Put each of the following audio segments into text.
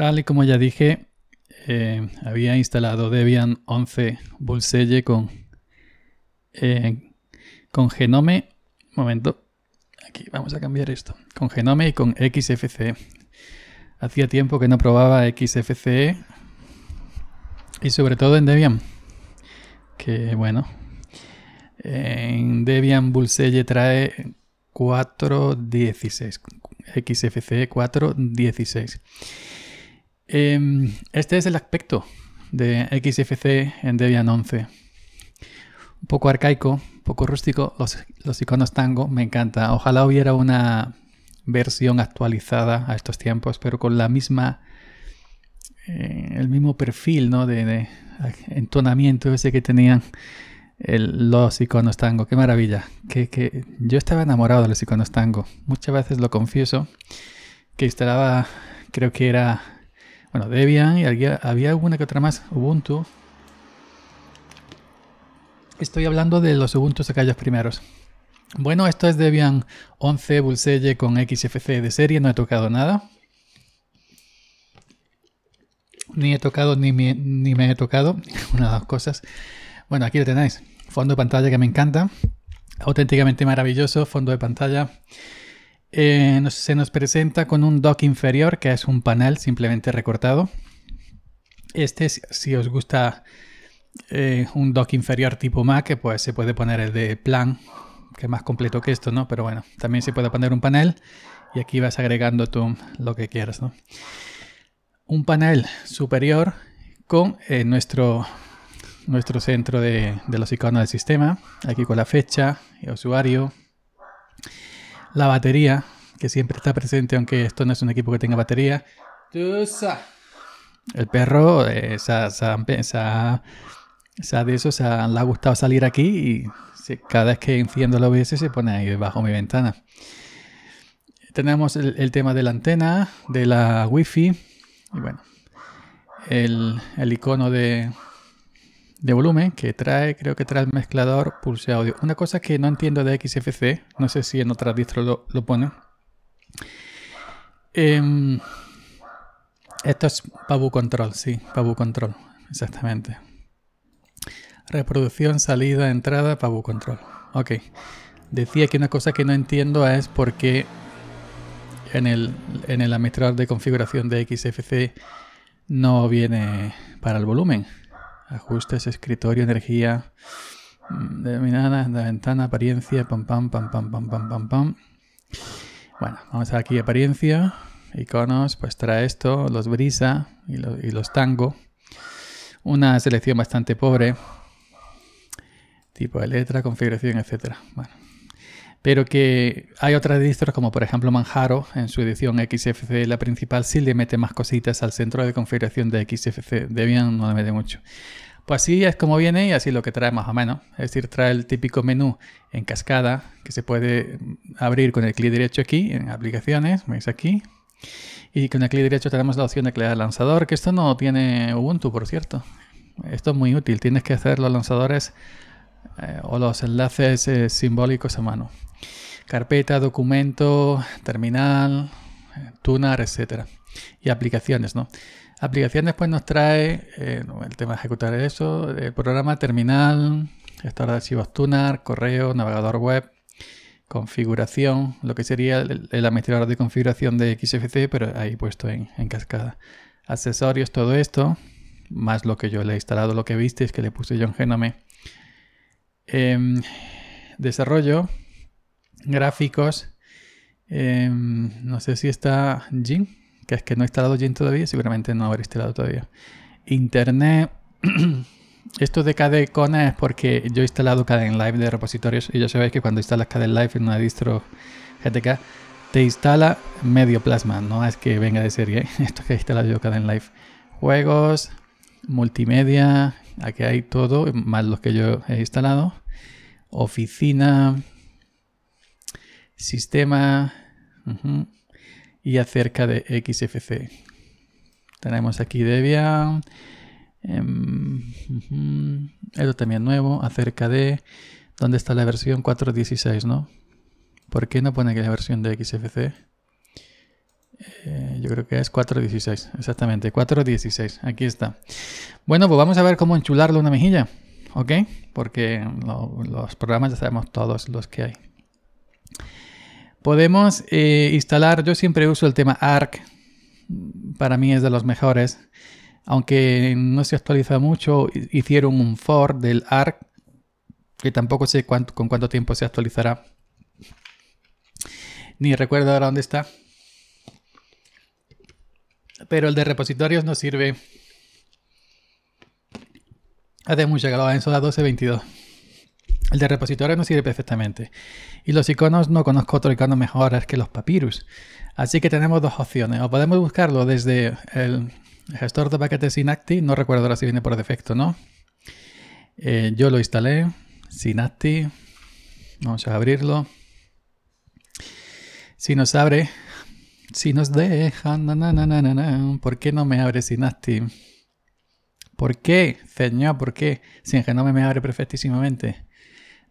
Tal y como ya dije, eh, había instalado Debian 11 Bullseye con, eh, con Genome. Momento, aquí vamos a cambiar esto. Con Genome y con XFCE. Hacía tiempo que no probaba XFCE y sobre todo en Debian. Que bueno, en Debian Bullseye trae 4.16, XFCE 4.16. Em, este es el aspecto de XFC en Debian 11. Un poco arcaico, un poco rústico, los, iconos tango me encanta. Ojalá hubiera una versión actualizada a estos tiempos, pero con la misma, eh, el mismo perfil ¿no? de, entonamiento ese que tenían los iconos tango. Qué maravilla. Que, yo estaba enamorado de los iconos tango. Muchas veces lo confieso, que instalaba, creo que era bueno, Debian y había, había alguna que otra más, Ubuntu. Estoy hablando de los Ubuntu aquellos primeros. Bueno, esto es Debian 11 Bullseye con XFC de serie, no he tocado nada. Ni he tocado ni ni me he tocado, una de las cosas. Bueno, aquí lo tenéis. Fondo de pantalla que me encanta. Auténticamente maravilloso, fondo de pantalla. Eh, se nos presenta con un dock inferior, que es un panel simplemente recortado. Este, si os gusta eh, un dock inferior tipo Mac, pues se puede poner el de plan, que es más completo que esto, ¿no? Pero bueno, también se puede poner un panel y aquí vas agregando tú lo que quieras, ¿no? Un panel superior con eh, nuestro, nuestro centro de, de los iconos del sistema, aquí con la fecha, el usuario, la batería, que siempre está presente, aunque esto no es un equipo que tenga batería. El perro esa eh, de eso, le ha gustado salir aquí y cada vez que enciendo la OBS se pone ahí bajo mi ventana. Tenemos el, el tema de la antena, de la wifi y bueno, el, el icono de, de volumen que trae, creo que trae el mezclador Pulse Audio. Una cosa que no entiendo de XFC, no sé si en otras distros lo, pone. ponen. Em, esto es Pabu Control, sí, Pabu Control, exactamente. Reproducción, salida, entrada, Pabu Control. Ok. Decía que una cosa que no entiendo es por qué en el, en el administrador de configuración de XFC no viene para el volumen ajustes, escritorio, energía, mm, denominada, ventana, apariencia, pam, pam, pam, pam, pam, pam, pam, pam. Bueno, vamos aquí apariencia, iconos, pues trae esto, los brisa y, y los tango. Una selección bastante pobre, tipo de letra, configuración, etcétera. Bueno pero que hay otras distros como por ejemplo Manjaro, en su edición XFC, la principal si le mete más cositas al centro de configuración de XFC, Debian no le mete mucho. Pues así es como viene y así lo que trae más o menos. Es decir, trae el típico menú en cascada que se puede abrir con el clic derecho aquí, en aplicaciones, veis aquí. Y con el clic derecho tenemos la opción de crear lanzador, que esto no tiene Ubuntu, por cierto. Esto es muy útil, tienes que hacer los lanzadores eh, o los enlaces eh, simbólicos a mano. Carpeta, documento, terminal, eh, tunar, etcétera. Y aplicaciones, ¿no? Aplicaciones pues nos trae el tema de ejecutar eso, el programa terminal, gestor de archivos tunar, correo, navegador web, configuración, lo que sería el, administrador de configuración de XFC, pero ahí puesto en, cascada. Accesorios, todo esto, más lo que yo le he instalado, lo que viste, es que le puse yo en Genome Em, desarrollo, gráficos. Em, no sé si está Jim, que es que no he instalado Jim todavía, seguramente no habré instalado todavía. Internet. Esto de KDE es porque yo he instalado KDE Live de repositorios y ya sabéis que cuando instalas KDE Live en una distro GTK te instala medio plasma, no es que venga de serie, esto que he instalado yo KDE Live. Juegos, multimedia, aquí hay todo, más los que yo he instalado oficina, sistema y acerca de XFC. Tenemos aquí Debian. Em, eso también nuevo, acerca de dónde está la versión 4.16, ¿no? ¿Por qué no pone que la versión de XFC? Eh, yo creo que es 4.16, exactamente, 4.16, aquí está. Bueno, pues vamos a ver cómo enchularlo una mejilla. ¿ok? Porque los programas ya sabemos todos los que hay. Podemos eh, instalar, yo siempre uso el tema ARC, para mí es de los mejores, aunque no se actualiza mucho, hicieron un FOR del ARC, que tampoco sé cuánto, con cuánto tiempo se actualizará. Ni recuerdo ahora dónde está. Pero el de repositorios nos sirve hace mucho que lo en Soda 1222. El de repositorio no sirve perfectamente. Y los iconos, no conozco otro icono mejor que los papyrus. Así que tenemos dos opciones. O podemos buscarlo desde el gestor de paquetes Synacti. No recuerdo ahora si viene por defecto, ¿no? Eh, yo lo instalé. Synacti. Vamos a abrirlo. Si nos abre, si nos deja... ¿por qué no me abre Synacti? ¿Por qué, Señor? ¿Por qué? Sin que me abre perfectísimamente.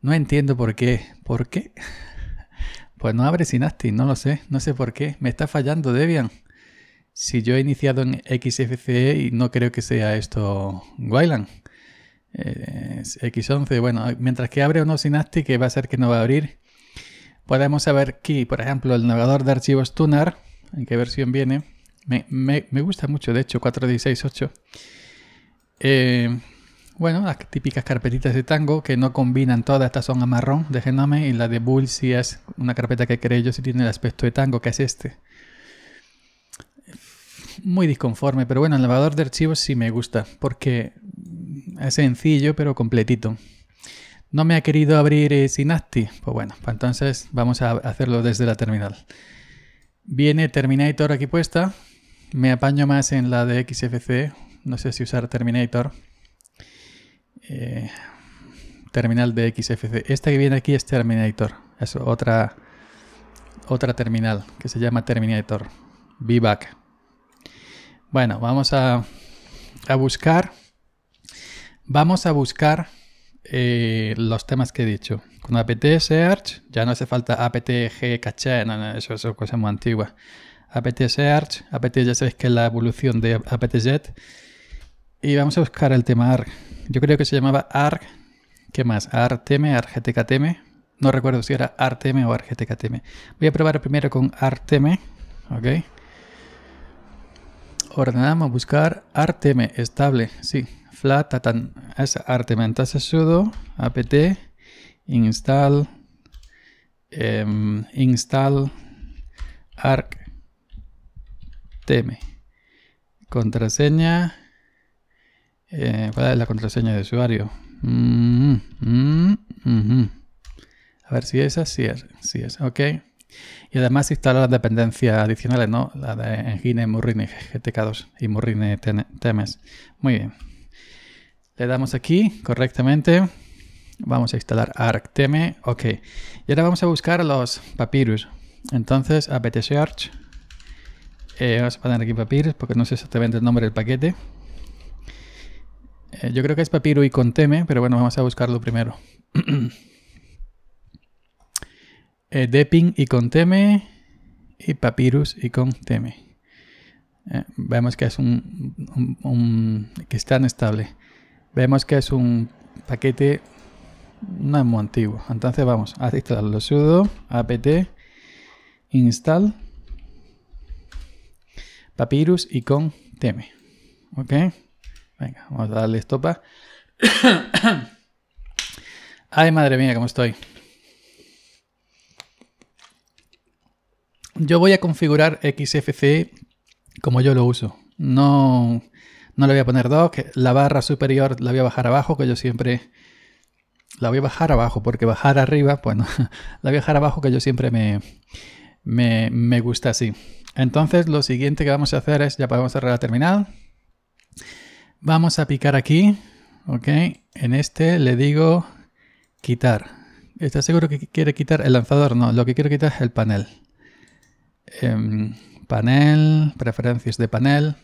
No entiendo por qué. ¿Por qué? Pues no abre Synaptic, no lo sé. No sé por qué. Me está fallando Debian. Si yo he iniciado en XFCE y no creo que sea esto Wayland. Eh, X11, bueno, mientras que abre o no Synaptic, que va a ser que no va a abrir. Podemos saber aquí, por ejemplo, el navegador de archivos Tunar, en qué versión viene. Me, me gusta mucho, de hecho, 4.16.8. Eh, bueno, las típicas carpetitas de tango que no combinan todas, estas son a marrón de Genome y la de Bull si es una carpeta que creo yo si tiene el aspecto de tango, que es este. Muy disconforme, pero bueno, el lavador de archivos sí me gusta porque es sencillo pero completito. No me ha querido abrir eh, pues bueno, pues entonces vamos a hacerlo desde la terminal. Viene Terminator aquí puesta, me apaño más en la de XFC no sé si usar Terminator. Eh, terminal de XFC. Esta que viene aquí es Terminator. Es otra, otra terminal que se llama Terminator. VBAC. Bueno, vamos a, a buscar. Vamos a buscar eh, los temas que he dicho. Con apt search, ya no hace falta apt-g caché, eso, es cosa muy antigua. apt search, apt ya sabéis que es la evolución de apt-get y vamos a buscar el tema ARG. Yo creo que se llamaba ARG. ¿Qué más? ARTM, ARGTKTM. No recuerdo si era ARTM o ARGTKTM. Voy a probar primero con ARTM. Ok. Ordenamos buscar ARTM estable. Sí. Flat atan. Es ARTM. Entonces sudo apt install em, install ARG tm. Contraseña eh, ¿Cuál es la contraseña de usuario? Mm-hmm, mm-hmm, mm-hmm. A ver si es así es, sí es, ok. Y además instala las dependencias adicionales, ¿no? La de Engine Murrine GTK2 y Murrine Temes. Muy bien. Le damos aquí correctamente. Vamos a instalar ArcTeme. Ok. Y ahora vamos a buscar los papyrus. Entonces, apt search. Eh, vamos a poner aquí papyrus porque no sé exactamente el nombre del paquete. Eh, yo creo que es papiro y con teme, pero bueno, vamos a buscarlo primero. eh, y con teme y papyrus y con teme. Eh, vemos que es un, un, que está estable. Vemos que es un paquete no muy antiguo. Entonces vamos a instalarlo sudo apt install papyrus y con teme. ¿Ok? Venga, vamos a darle estopa. Ay, madre mía, cómo estoy. Yo voy a configurar XFCE como yo lo uso. No, no le voy a poner dock. La barra superior la voy a bajar abajo, que yo siempre... La voy a bajar abajo, porque bajar arriba, bueno, la voy a bajar abajo, que yo siempre me, me, me gusta así. Entonces, lo siguiente que vamos a hacer es, ya podemos cerrar la terminal. Vamos a picar aquí, ¿ok? En este le digo quitar. ¿Estás seguro que quiere quitar el lanzador? No, lo que quiero quitar es el panel. Em, panel, preferencias de panel.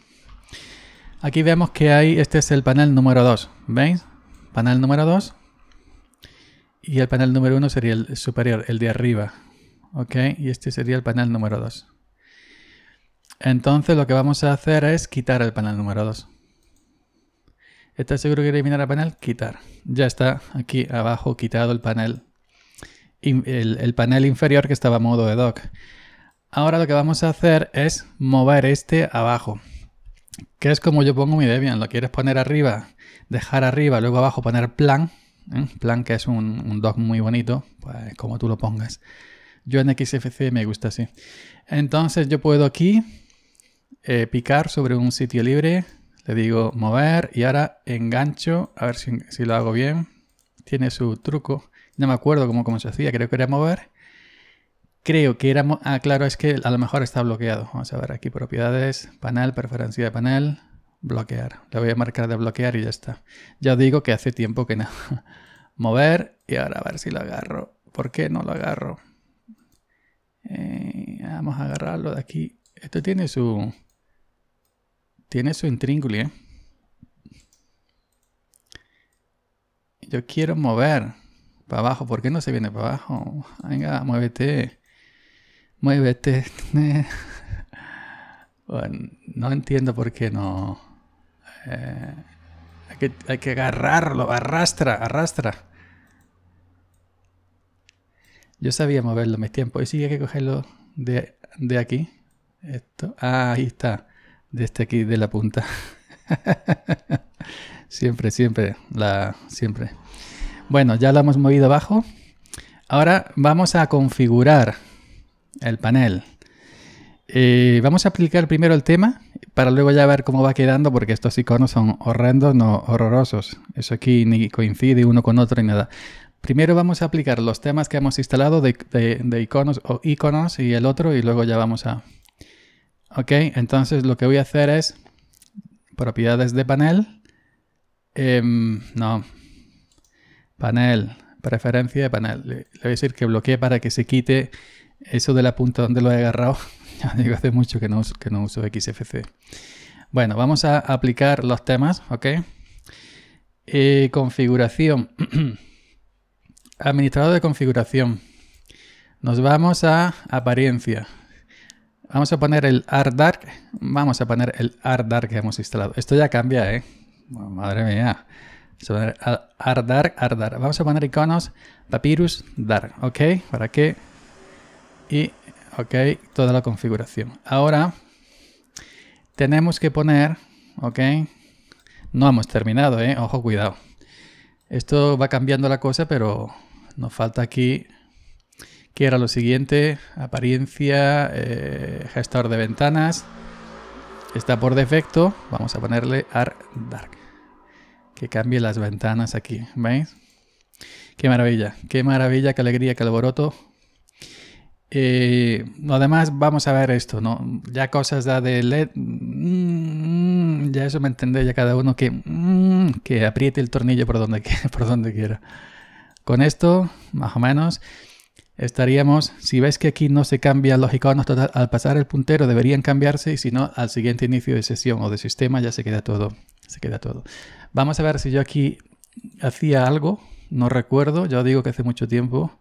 Aquí vemos que hay, este es el panel número 2, ¿veis? Panel número 2. Y el panel número 1 sería el superior, el de arriba. ¿Ok? Y este sería el panel número 2. Entonces lo que vamos a hacer es quitar el panel número 2. ¿Estás seguro que eliminar el panel, quitar. Ya está aquí abajo quitado el panel, el, panel inferior que estaba a modo de dock. Ahora lo que vamos a hacer es mover este abajo, que es como yo pongo mi Debian. Lo quieres poner arriba, dejar arriba, luego abajo poner plan, ¿eh? plan que es un, dock muy bonito, pues como tú lo pongas. Yo en XFC me gusta así. Entonces yo puedo aquí eh, picar sobre un sitio libre, le digo mover y ahora engancho, a ver si, lo hago bien. Tiene su truco. No me acuerdo cómo, cómo se hacía, creo que era mover. Creo que era... Ah, claro, es que a lo mejor está bloqueado. Vamos a ver aquí, propiedades, panel, preferencia de panel, bloquear. Le voy a marcar de bloquear y ya está. Ya digo que hace tiempo que no. Mover y ahora a ver si lo agarro. ¿Por qué no lo agarro? Eh, vamos a agarrarlo de aquí. Esto tiene su, tiene su intrínculo, ¿eh? Yo quiero mover para abajo. ¿Por qué no se viene para abajo? Venga, muévete. Muévete. bueno, no entiendo por qué no. Eh, hay, que, agarrarlo. Arrastra, arrastra. Yo sabía moverlo mis tiempo. Y sí hay que cogerlo de, aquí. Esto. Ah, ahí está de este aquí de la punta. siempre, siempre, la, siempre. Bueno, ya la hemos movido abajo. Ahora vamos a configurar el panel. Eh, vamos a aplicar primero el tema para luego ya ver cómo va quedando porque estos iconos son horrendos, no horrorosos. Eso aquí ni coincide uno con otro ni nada. Primero vamos a aplicar los temas que hemos instalado de, de iconos o iconos y el otro y luego ya vamos a, Ok, entonces lo que voy a hacer es propiedades de panel. Em, no, panel, preferencia de panel. Le, voy a decir que bloquee para que se quite eso de la punta donde lo he agarrado. Ya digo, hace mucho que no, uso XFC. Bueno, vamos a aplicar los temas, ¿ok? Eh, configuración. Administrador de configuración. Nos vamos a apariencia. Vamos a poner el Ardark. Vamos a poner el Ardark que hemos instalado. Esto ya cambia, ¿eh? Oh, madre mía. Vamos a poner Vamos a poner iconos Papyrus Dark, ¿ok? ¿Para qué? Y, ok, toda la configuración. Ahora, tenemos que poner, ¿ok? No hemos terminado, ¿eh? Ojo, cuidado. Esto va cambiando la cosa, pero nos falta aquí que era lo siguiente, apariencia, eh, gestor de ventanas, está por defecto, vamos a ponerle Art Dark, que cambie las ventanas aquí, ¿veis? Qué maravilla, qué maravilla, qué alegría, qué alboroto. Eh, además, vamos a ver esto, ¿no? Ya cosas de LED, mm, ya eso me entendéis ya cada uno que, mm, que apriete el tornillo por donde, por donde quiera. Con esto, más o menos, estaríamos, si veis que aquí no se cambia, los iconos al pasar el puntero deberían cambiarse y si no, al siguiente inicio de sesión o de sistema ya se queda todo, se queda todo. Vamos a ver si yo aquí hacía algo, no recuerdo, ya digo que hace mucho tiempo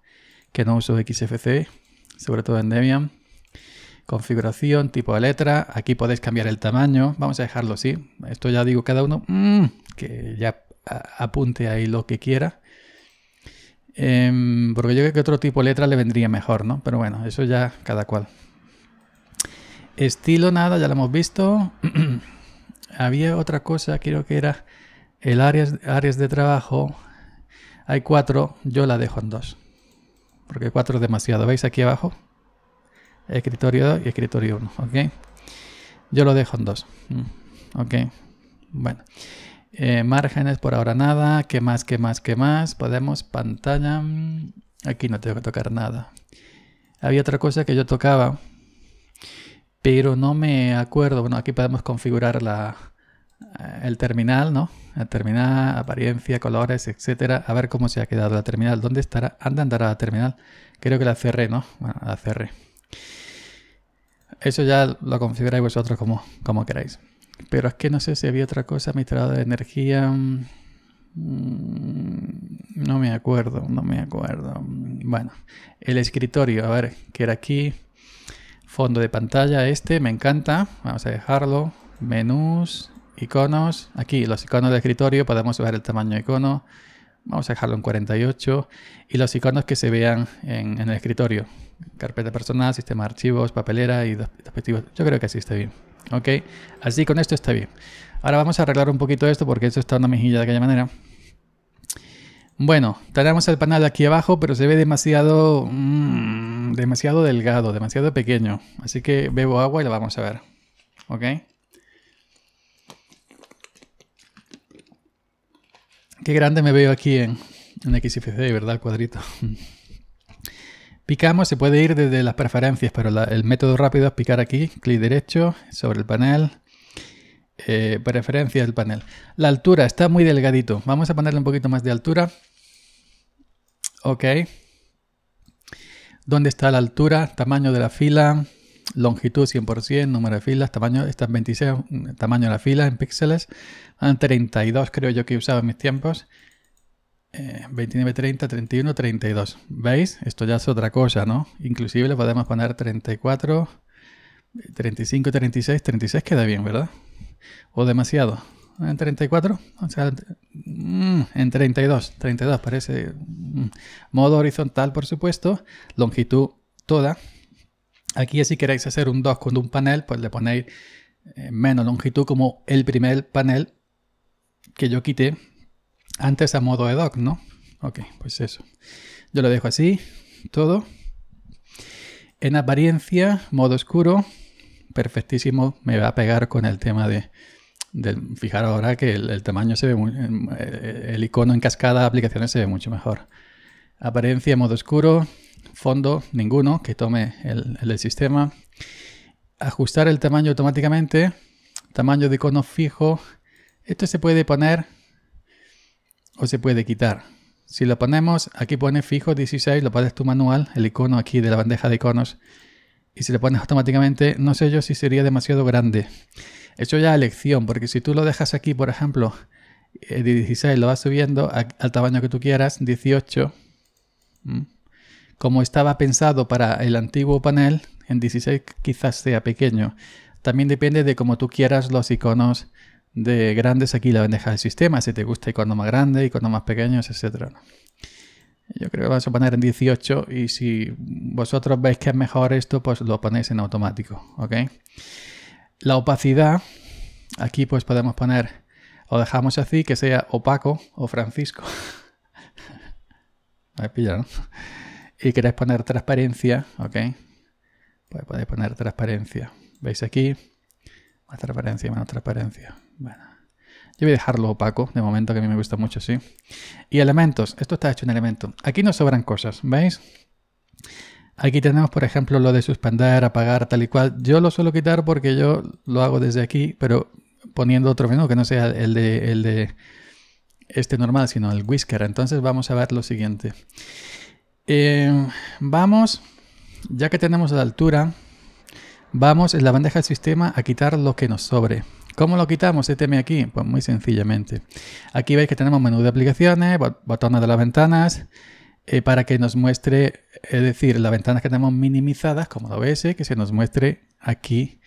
que no uso XFC, sobre todo en Debian. Configuración, tipo de letra, aquí podéis cambiar el tamaño, vamos a dejarlo así, esto ya digo cada uno, mm, que ya apunte ahí lo que quiera. Em, porque yo creo que otro tipo de letra le vendría mejor, ¿no? Pero bueno, eso ya cada cual. Estilo, nada, ya lo hemos visto. Había otra cosa, creo que era el áreas, áreas de trabajo. Hay cuatro, yo la dejo en dos. Porque cuatro es demasiado. ¿Veis aquí abajo? Escritorio 2 y escritorio 1, ¿ok? Yo lo dejo en dos. Mm, ¿Ok? Bueno. Eh, márgenes por ahora nada. ¿Qué más? ¿Qué más? ¿Qué más? Podemos pantalla. Aquí no tengo que tocar nada. Había otra cosa que yo tocaba, pero no me acuerdo. Bueno, aquí podemos configurar la, eh, el terminal, ¿no? El terminal, apariencia, colores, etcétera. A ver cómo se ha quedado la terminal. ¿Dónde estará? ¿Anda andará la terminal? Creo que la cerré, ¿no? Bueno, la cerré. Eso ya lo configuráis vosotros como, como queráis. Pero es que no sé si había otra cosa administrada de energía. Mm, mm, no me acuerdo, no me acuerdo. Bueno, el escritorio, a ver, que era aquí. Fondo de pantalla, este me encanta. Vamos a dejarlo. Menús, iconos. Aquí los iconos de escritorio, podemos ver el tamaño de icono. Vamos a dejarlo en 48. Y los iconos que se vean en, en el escritorio. Carpeta personal, sistema de archivos, papelera y dispositivos. Yo creo que así está bien. ¿Ok? Así con esto está bien. Ahora vamos a arreglar un poquito esto porque esto está una mejilla de aquella manera. Bueno, tenemos el panel aquí abajo, pero se ve demasiado, mm, demasiado delgado, demasiado pequeño. Así que bebo agua y lo vamos a ver. ¿Ok? Qué grande me veo aquí en, en XFC, ¿verdad? Cuadrito. Picamos, se puede ir desde las preferencias, pero el método rápido es picar aquí, clic derecho sobre el panel, eh, preferencias del panel. La altura está muy delgadito, vamos a ponerle un poquito más de altura. Ok. ¿Dónde está la altura? Tamaño de la fila, longitud 100%, número de filas, tamaño, estas 26, tamaño de la fila en píxeles. 32 creo yo que he usado en mis tiempos. 29, 30, 31, 32. ¿Veis? Esto ya es otra cosa, ¿no? Inclusive le podemos poner 34, 35, 36. 36 queda bien, ¿verdad? ¿O demasiado? ¿En 34? O sea, mm, en 32. 32 parece. Mm. Modo horizontal, por supuesto. Longitud toda. Aquí si queréis hacer un 2 con un panel, pues le ponéis eh, menos longitud como el primer panel que yo quité antes a modo edoc, ¿no? Ok, pues eso. Yo lo dejo así, todo. En apariencia, modo oscuro, perfectísimo. Me va a pegar con el tema de... fijar ahora que el, tamaño se ve em, eh, El, icono en cascada de aplicaciones se ve mucho mejor. Apariencia, modo oscuro. Fondo, ninguno, que tome el, sistema. Ajustar el tamaño automáticamente. Tamaño de icono fijo. Esto se puede poner o se puede quitar. Si lo ponemos, aquí pone fijo 16, lo pones tu manual, el icono aquí de la bandeja de iconos, y si lo pones automáticamente, no sé yo si sería demasiado grande. Eso ya es elección, porque si tú lo dejas aquí, por ejemplo, eh, de 16 lo vas subiendo al tamaño que tú quieras, 18, como estaba pensado para el antiguo panel, en 16 quizás sea pequeño. También depende de cómo tú quieras los iconos de grandes aquí la bandeja del sistema, si te gusta cuando más grande y cuando más pequeños, etc. Yo creo que vamos a poner en 18 y si vosotros veis que es mejor esto, pues lo ponéis en automático, ¿ok? La opacidad, aquí pues podemos poner, o dejamos así, que sea opaco o Francisco. Y queréis poner transparencia, ¿ok? Pues podéis poner transparencia. ¿Veis aquí? Más transparencia, menos transparencia yo voy a dejarlo opaco, de momento que a mí me gusta mucho, así Y elementos, esto está hecho en elemento. Aquí nos sobran cosas, ¿veis? Aquí tenemos, por ejemplo, lo de suspender, apagar, tal y cual. Yo lo suelo quitar porque yo lo hago desde aquí, pero poniendo otro menú que no sea el de, el de este normal, sino el whisker. Entonces vamos a ver lo siguiente. Eh, vamos, ya que tenemos la altura, vamos en la bandeja del sistema a quitar lo que nos sobre. ¿Cómo lo quitamos este m aquí? Pues muy sencillamente. Aquí veis que tenemos menú de aplicaciones, botones de las ventanas, eh, para que nos muestre, es decir, las ventanas que tenemos minimizadas, como lo OBS, eh, que se nos muestre aquí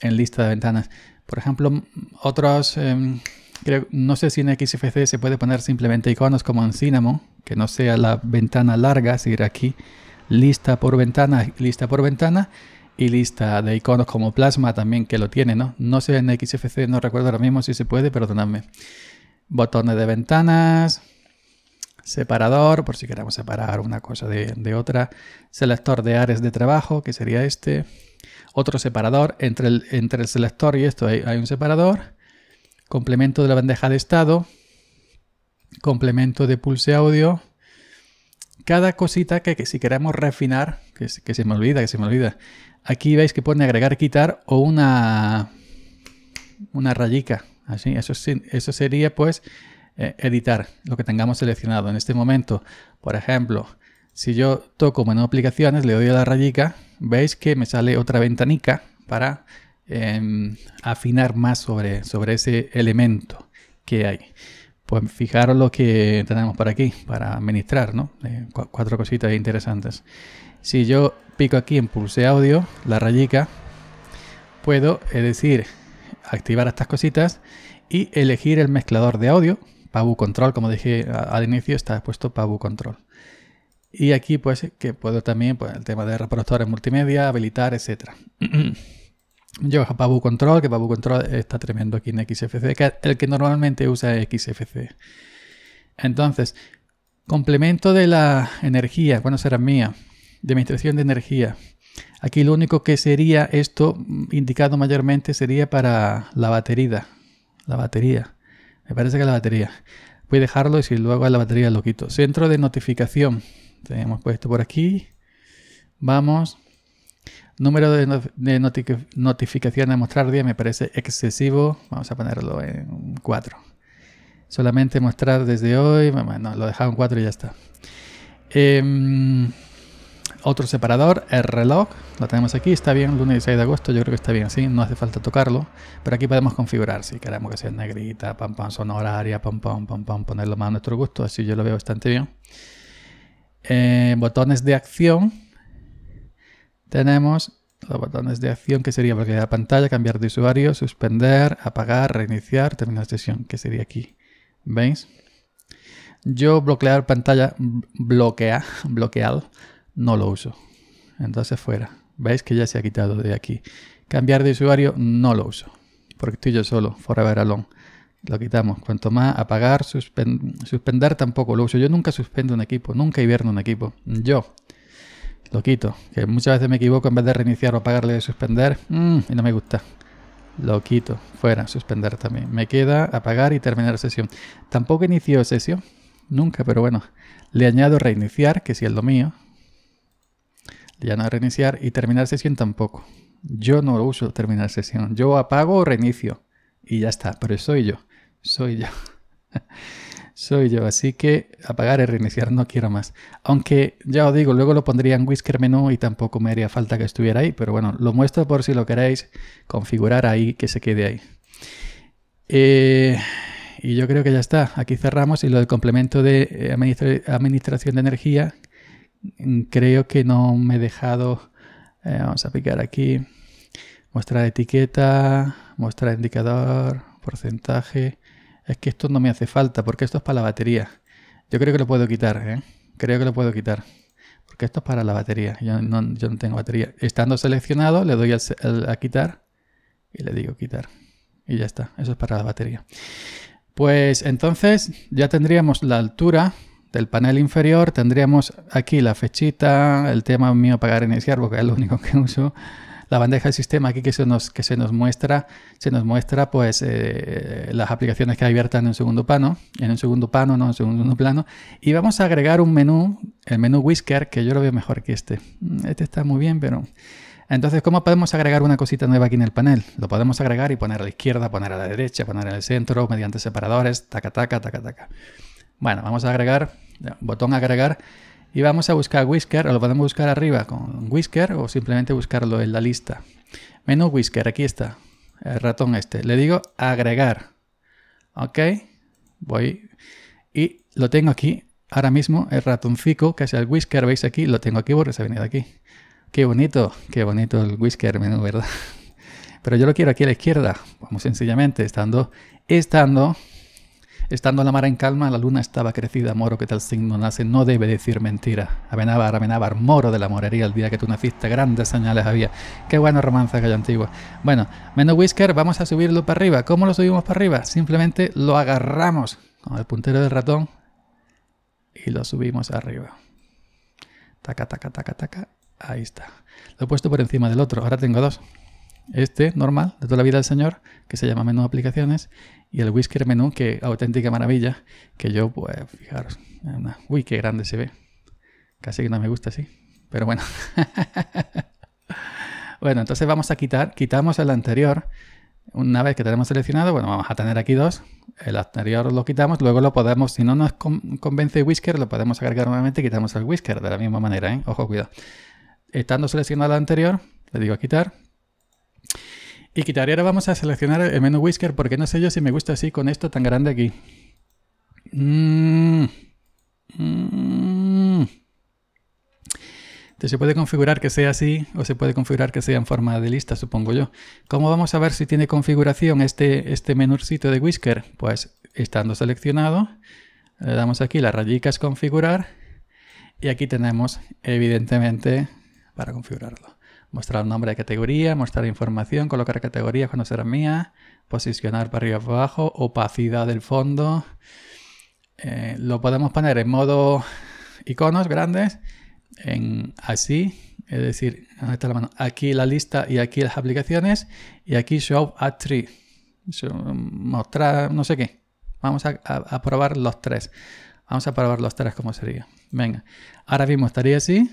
en lista de ventanas. Por ejemplo, otros, em, no sé si en XFC se puede poner simplemente iconos como en Cinnamon, que no sea la ventana larga, seguir aquí, lista por ventana, lista por ventana, lista de iconos como Plasma también que lo tiene, ¿no? No sé en XFC, no recuerdo ahora mismo si se puede, perdonadme. Botones de ventanas, separador, por si queremos separar una cosa de, otra, selector de áreas de trabajo, que sería este, otro separador, entre el, entre el selector y esto hay, un separador, complemento de la bandeja de estado, complemento de pulse audio, cada cosita que, si queremos refinar, que se me olvida, que se me olvida, Aquí veis que pone agregar, quitar o una, una rayica. Así, eso, eso sería pues eh, editar lo que tengamos seleccionado. En este momento, por ejemplo, si yo toco menú aplicaciones, le doy a la rayica, veis que me sale otra ventanica para em, afinar más sobre, sobre ese elemento que hay. Pues fijaros lo que tenemos por aquí para administrar, ¿no? Eh, cuatro cositas interesantes si yo pico aquí en pulse audio, la rayica, puedo, es decir, activar estas cositas y elegir el mezclador de audio, Pabu Control, como dije al inicio, está puesto Pabu Control. Y aquí pues que puedo también, pues el tema de reproductores multimedia, habilitar, etc. yo a Pabu Control, que Pabu Control está tremendo aquí en XFC, que es el que normalmente usa XFC. Entonces, complemento de la energía, bueno, será mía, de administración de energía. Aquí lo único que sería esto indicado mayormente sería para la batería. La batería. Me parece que la batería. Voy a dejarlo y si luego a la batería lo quito. Centro de notificación. Tenemos puesto por aquí. Vamos. Número de, de notificación a mostrar día me parece excesivo. Vamos a ponerlo en 4. Solamente mostrar desde hoy. lo dejaron cuatro 4 y ya está. Em, otro separador, el reloj, lo tenemos aquí, está bien, lunes 16 de agosto, yo creo que está bien, sí, no hace falta tocarlo, pero aquí podemos configurar si queremos que sea negrita, pam pam, zona horaria, pam pam, pam pam, ponerlo más a nuestro gusto, así yo lo veo bastante bien. Eh, botones de acción, tenemos los botones de acción que sería bloquear la pantalla, cambiar de usuario, suspender, apagar, reiniciar, terminar sesión, que sería aquí, ¿veis? Yo bloquear pantalla, bloquea, bloqueado, no lo uso. Entonces fuera. Veis que ya se ha quitado de aquí. Cambiar de usuario no lo uso. Porque estoy yo solo, forever alone. Lo quitamos. Cuanto más apagar, suspend suspender tampoco lo uso. Yo nunca suspendo un equipo, nunca hiberno un equipo. Yo lo quito. Que muchas veces me equivoco en vez de reiniciar o apagarle de suspender. Mm, y no me gusta. Lo quito. Fuera, suspender también. Me queda apagar y terminar sesión. Tampoco inicio sesión. Nunca, pero bueno. Le añado reiniciar, que si es lo mío ya no reiniciar y terminar sesión tampoco. Yo no uso terminar sesión, yo apago o reinicio y ya está, pero soy yo, soy yo. soy yo, así que apagar y reiniciar no quiero más. Aunque ya os digo, luego lo pondría en Whisker Menú y tampoco me haría falta que estuviera ahí, pero bueno, lo muestro por si lo queréis configurar ahí, que se quede ahí. Eh, y yo creo que ya está. Aquí cerramos y lo del complemento de administración de energía, creo que no me he dejado, eh, vamos a picar aquí, mostrar etiqueta, muestra indicador, porcentaje. Es que esto no me hace falta porque esto es para la batería. Yo creo que lo puedo quitar, ¿eh? creo que lo puedo quitar. Porque esto es para la batería, yo no, tengo batería. Estando seleccionado le doy a quitar y le digo quitar. Y ya está, eso es para la batería. Pues entonces ya tendríamos la altura del panel inferior tendríamos aquí la fechita, el tema mío para iniciar, porque es lo único que uso, la bandeja del sistema aquí que se nos, que se nos muestra, se nos muestra pues eh, las aplicaciones que hay abiertas en un segundo plano, en un segundo plano, no en un segundo plano, y vamos a agregar un menú, el menú Whisker, que yo lo veo mejor que este. Mm, este está muy bien, pero... Entonces, ¿cómo podemos agregar una cosita nueva aquí en el panel? Lo podemos agregar y poner a la izquierda, poner a la derecha, poner en el centro, mediante separadores, taca, taca, taca, taca. Bueno, vamos a agregar, botón agregar, y vamos a buscar Whisker, o lo podemos buscar arriba con Whisker o simplemente buscarlo en la lista. Menú Whisker, aquí está, el ratón este. Le digo agregar, ok, voy y lo tengo aquí. Ahora mismo el ratoncico, que es el Whisker, veis aquí, lo tengo aquí porque se ha venido aquí. Qué bonito, qué bonito el Whisker menú, ¿verdad? Pero yo lo quiero aquí a la izquierda, vamos sencillamente, estando, estando Estando la mar en calma, la luna estaba crecida, moro que tal signo nace, no debe decir mentira. Amenábar, amenábar, moro de la morería el día que tú naciste, grandes señales había. Qué bueno romanza que hay Bueno, menos whisker, vamos a subirlo para arriba. ¿Cómo lo subimos para arriba? Simplemente lo agarramos con el puntero del ratón y lo subimos arriba. Taca, taca, taca, taca. Ahí está. Lo he puesto por encima del otro. Ahora tengo dos este normal de toda la vida del señor, que se llama menú aplicaciones, y el whisker menú, que auténtica maravilla, que yo, pues, fijaros, uy, qué grande se ve. Casi que no me gusta así, pero bueno. bueno, entonces vamos a quitar, quitamos el anterior. Una vez que tenemos seleccionado, bueno, vamos a tener aquí dos. El anterior lo quitamos, luego lo podemos, si no nos convence Whisker, lo podemos agregar nuevamente y quitamos el Whisker de la misma manera, ¿eh? Ojo, cuidado. Estando seleccionado el anterior, le digo a quitar y quitaré ahora vamos a seleccionar el menú Whisker porque no sé yo si me gusta así con esto tan grande aquí. Mm, mm. Entonces se puede configurar que sea así o se puede configurar que sea en forma de lista, supongo yo. ¿Cómo vamos a ver si tiene configuración este, este menúcito de Whisker? Pues estando seleccionado, le damos aquí las es configurar y aquí tenemos evidentemente para configurarlo mostrar nombre de categoría, mostrar información, colocar categorías cuando será mía, posicionar para arriba para abajo, opacidad del fondo. Eh, lo podemos poner en modo iconos grandes, en así, es decir, aquí la lista y aquí las aplicaciones y aquí show a tree, mostrar no sé qué. Vamos a, a probar los tres. Vamos a probar los tres como sería. Venga, ahora mismo estaría así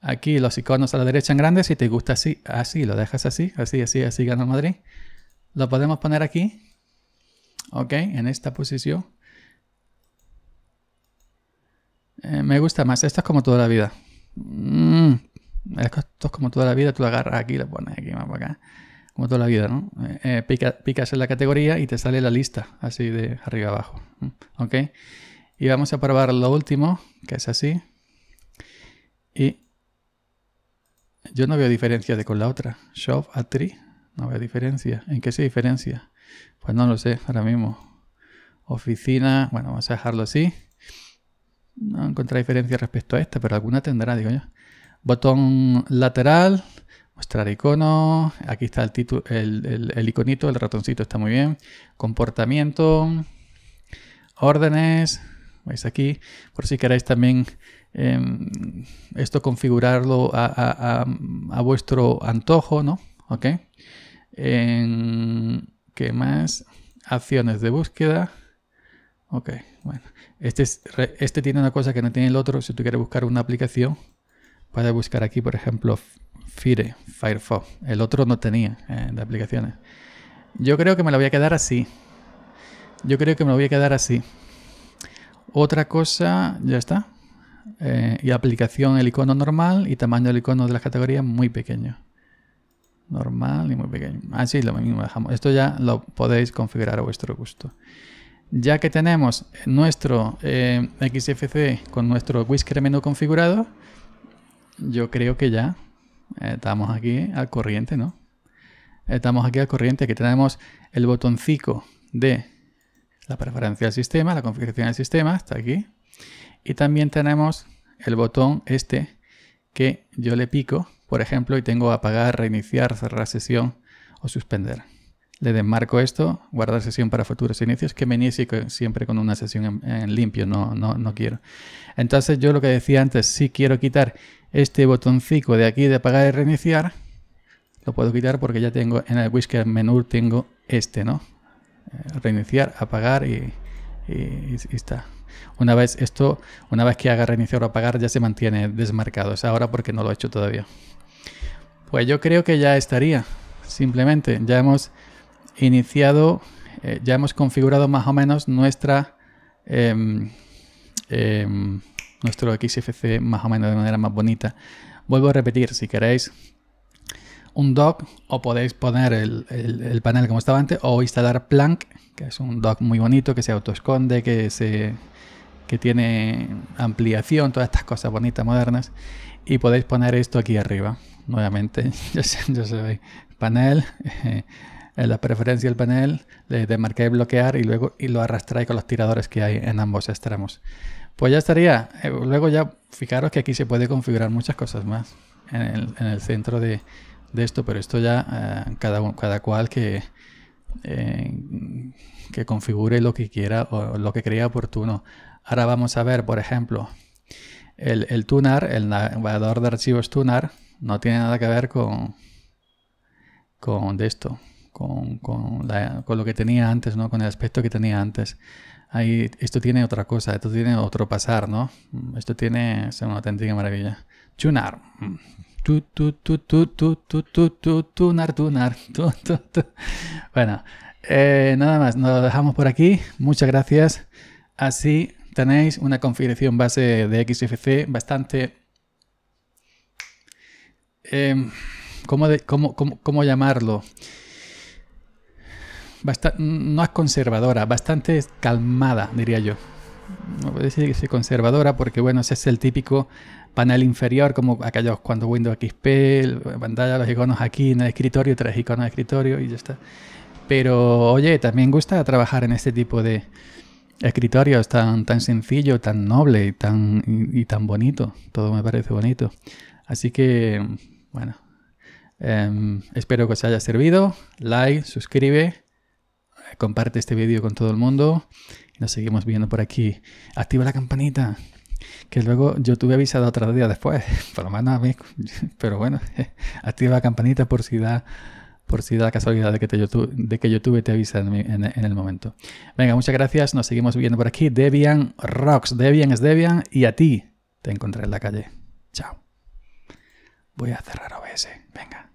Aquí los iconos a la derecha en grande, si te gusta así, así, lo dejas así, así, así, así gana Madrid. Lo podemos poner aquí, ok, en esta posición. Eh, me gusta más, esto es como toda la vida. Mm, esto es como toda la vida, tú lo agarras aquí, lo pones aquí, más para acá. Como toda la vida, ¿no? Eh, eh, picas en la categoría y te sale la lista, así de arriba abajo, ok. Y vamos a probar lo último, que es así. Y yo no veo diferencia de con la otra. Shop a No veo diferencia. ¿En qué se diferencia? Pues no lo sé ahora mismo. Oficina. Bueno, vamos a dejarlo así. No encontré diferencia respecto a esta, pero alguna tendrá, digo yo. Botón lateral. Mostrar icono. Aquí está el, título, el, el, el iconito, el ratoncito está muy bien. Comportamiento. Órdenes. Veis aquí. Por si queréis también Em, esto configurarlo a, vuestro antojo, ¿no? ¿Ok? ¿Qué más? Acciones de búsqueda. Ok, bueno. Este, este tiene una cosa que no tiene el otro. Si tú quieres buscar una aplicación, puedes buscar aquí, por ejemplo, Fire, Firefox. El otro no tenía eh, de aplicaciones. Yo creo que me lo voy a quedar así. Yo creo que me lo voy a quedar así. Otra cosa, ya está. Eh, y aplicación el icono normal y tamaño del icono de la categoría muy pequeño. Normal y muy pequeño. Así ah, lo mismo dejamos. Esto ya lo podéis configurar a vuestro gusto. Ya que tenemos nuestro eh, XFC con nuestro whisker menú configurado, yo creo que ya eh, estamos aquí al corriente, ¿no? Estamos aquí al corriente, aquí tenemos el botoncito de la preferencia del sistema, la configuración del sistema, está aquí. Y también tenemos el botón este que yo le pico, por ejemplo, y tengo apagar, reiniciar, cerrar sesión o suspender. Le desmarco esto, guardar sesión para futuros inicios, que me inicie siempre con una sesión en, limpio, no, no, no, quiero. Entonces yo lo que decía antes, si quiero quitar este botoncito de aquí de apagar y reiniciar, lo puedo quitar porque ya tengo en el whisker menú tengo este, ¿no? Eh, reiniciar, apagar y está. Una vez esto, una vez que haga reiniciar o apagar, ya se mantiene desmarcado. Es ahora porque no lo he hecho todavía. Pues yo creo que ya estaría. Simplemente ya hemos iniciado, eh, ya hemos configurado más o menos nuestra em, em, nuestro XFC más o menos de manera más bonita. Vuelvo a repetir, si queréis un dock o podéis poner el, panel como estaba antes o instalar Plank, que es un dock muy bonito que se autoesconde, que se que tiene ampliación, todas estas cosas bonitas, modernas. Y podéis poner esto aquí arriba, nuevamente. Yo, panel, en eh, la preferencia del panel, le demarcáis bloquear y luego y lo arrastráis con los tiradores que hay en ambos extremos. Pues ya estaría. Eh, luego ya, fijaros que aquí se puede configurar muchas cosas más en el, centro de, esto, pero esto ya eh, cada, cada cual que, que configure lo que quiera o lo que crea oportuno. Ahora vamos a ver, por ejemplo, el, el el navegador de archivos tunar, no tiene nada que ver con, con esto, con, con, lo que tenía antes, ¿no? Con el aspecto que tenía antes. Ahí, esto tiene otra cosa, esto tiene otro pasar, ¿no? Esto tiene es una auténtica maravilla. Tunar. Tu, tu, tu, tu, tu, tu, tu, tunar, tunar. Bueno, eh, nada más, nos lo dejamos por aquí. Muchas gracias. Así tenéis una configuración base de XFC bastante... Em, ¿cómo, cómo, llamarlo? no es conservadora, bastante calmada, diría yo. No voy a decir que sea conservadora porque, bueno, ese es el típico panel inferior, como aquellos cuando Windows XP, eh, pantalla, los iconos aquí en el escritorio, tres iconos de escritorio y ya está. Pero, oye, también gusta trabajar en este tipo de, escritorio tan, tan sencillo, tan noble y tan, y, tan bonito. Todo me parece bonito. Así que, bueno, em, espero que os haya servido. Like, suscribe, comparte este vídeo con todo el mundo. Nos seguimos viendo por aquí. Activa la campanita. Que luego yo tuve avisado otro día después, por lo menos a mí, pero bueno, activa la campanita por si da por si da la casualidad de que, YouTube, de que te avisa en, el momento. Venga, muchas gracias. Nos seguimos viendo por aquí. Debian Rocks. Debian es Debian y a ti te encontré en la calle. Chao. Voy a cerrar OBS. Venga.